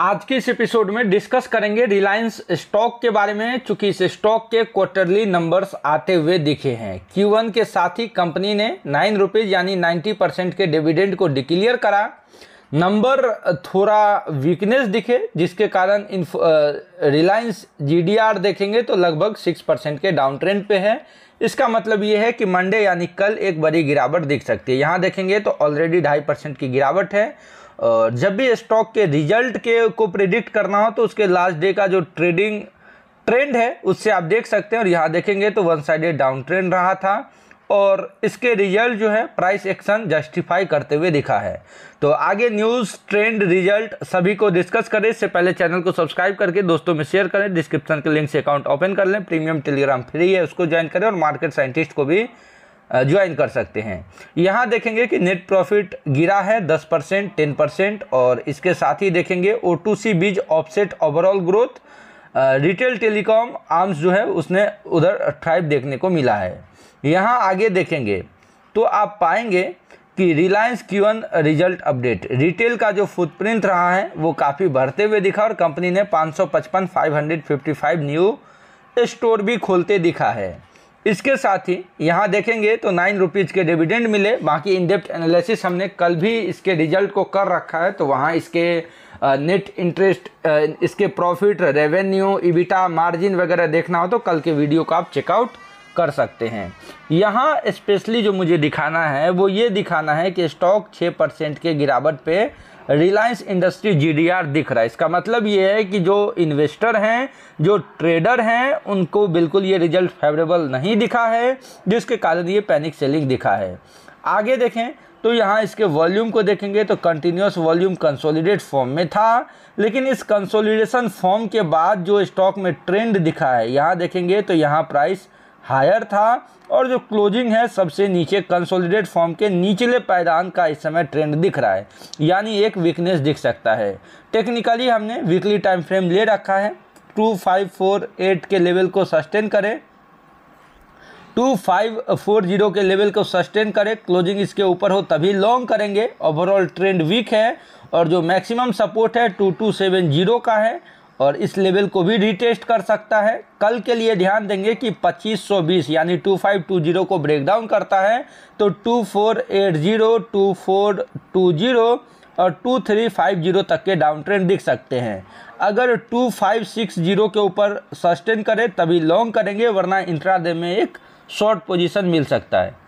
आज के इस एपिसोड में डिस्कस करेंगे रिलायंस स्टॉक के बारे में चूंकि इस स्टॉक के क्वार्टरली नंबर्स आते हुए दिखे हैं Q1 के साथ ही कंपनी ने नाइन रुपीज़ यानी 90 परसेंट के डिविडेंड को डिक्लेयर करा नंबर थोड़ा वीकनेस दिखे जिसके कारण रिलायंस जी देखेंगे तो लगभग सिक्स परसेंट के डाउन ट्रेंड पे है इसका मतलब ये है कि मंडे यानी कल एक बड़ी गिरावट दिख सकती है यहाँ देखेंगे तो ऑलरेडी ढाई परसेंट की गिरावट है जब भी स्टॉक के रिजल्ट के को प्रिडिक्ट करना हो तो उसके लास्ट डे का जो ट्रेडिंग ट्रेंड है उससे आप देख सकते हैं और यहाँ देखेंगे तो वन साइडेड डाउन ट्रेंड रहा था और इसके रिजल्ट जो है प्राइस एक्शन जस्टिफाई करते हुए दिखा है तो आगे न्यूज़ ट्रेंड रिजल्ट सभी को डिस्कस करें इससे पहले चैनल को सब्सक्राइब करके दोस्तों में शेयर करें डिस्क्रिप्शन के लिंक से अकाउंट ओपन कर लें प्रीमियम टेलीग्राम फ्री है उसको ज्वाइन करें और मार्केट साइंटिस्ट को भी ज्वाइन कर सकते हैं यहाँ देखेंगे कि नेट प्रॉफिट गिरा है 10 परसेंट टेन परसेंट और इसके साथ ही देखेंगे ओ टू सी बीज offset overall growth retail telecom arms जो है उसने उधर ट्राइब देखने को मिला है यहाँ आगे देखेंगे तो आप पाएंगे कि रिलायंस क्यून रिजल्ट अपडेट रिटेल का जो फुटप्रिंट रहा है वो काफ़ी बढ़ते हुए दिखा और कंपनी ने पाँच 555 न्यू स्टोर भी खोलते दिखा है इसके साथ ही यहाँ देखेंगे तो नाइन रुपीज़ के डिविडेंड मिले बाकी डेप्थ एनालिसिस हमने कल भी इसके रिजल्ट को कर रखा है तो वहाँ इसके नेट इंटरेस्ट इसके प्रॉफिट रेवेन्यू इबिटा मार्जिन वगैरह देखना हो तो कल के वीडियो को आप चेकआउट कर सकते हैं यहाँ स्पेशली जो मुझे दिखाना है वो ये दिखाना है कि स्टॉक छः परसेंट के गिरावट पर रिलायंस इंडस्ट्री जीडीआर दिख रहा है इसका मतलब ये है कि जो इन्वेस्टर हैं जो ट्रेडर हैं उनको बिल्कुल ये रिजल्ट फेवरेबल नहीं दिखा है जिसके कारण ये पैनिक सेलिंग दिखा है आगे देखें तो यहाँ इसके वॉल्यूम को देखेंगे तो कंटिन्यूस वॉल्यूम कंसोलिडेट फॉर्म में था लेकिन इस कंसोलिडेशन फॉर्म के बाद जो स्टॉक में ट्रेंड दिखा है यहाँ देखेंगे तो यहाँ प्राइस हायर था और जो क्लोजिंग है सबसे नीचे कंसोलिडेट फॉर्म के निचले पैदान का इस समय ट्रेंड दिख रहा है यानी एक वीकनेस दिख सकता है टेक्निकली हमने वीकली टाइम फ्रेम ले रखा है टू फाइव फोर एट के लेवल को सस्टेन करें टू फाइव फोर जीरो के लेवल को सस्टेन करें क्लोजिंग इसके ऊपर हो तभी लॉन्ग करेंगे ओवरऑल ट्रेंड वीक है और जो मैक्सिमम सपोर्ट है टू टू सेवन जीरो का है और इस लेवल को भी रीटेस्ट कर सकता है कल के लिए ध्यान देंगे कि 2520 यानी 2520 को ब्रेक डाउन करता है तो 2480, 2420 और 2350 तक के डाउन ट्रेंड दिख सकते हैं अगर 2560 के ऊपर सस्टेन करे तभी लॉन्ग करेंगे वरना इंट्राडे में एक शॉर्ट पोजीशन मिल सकता है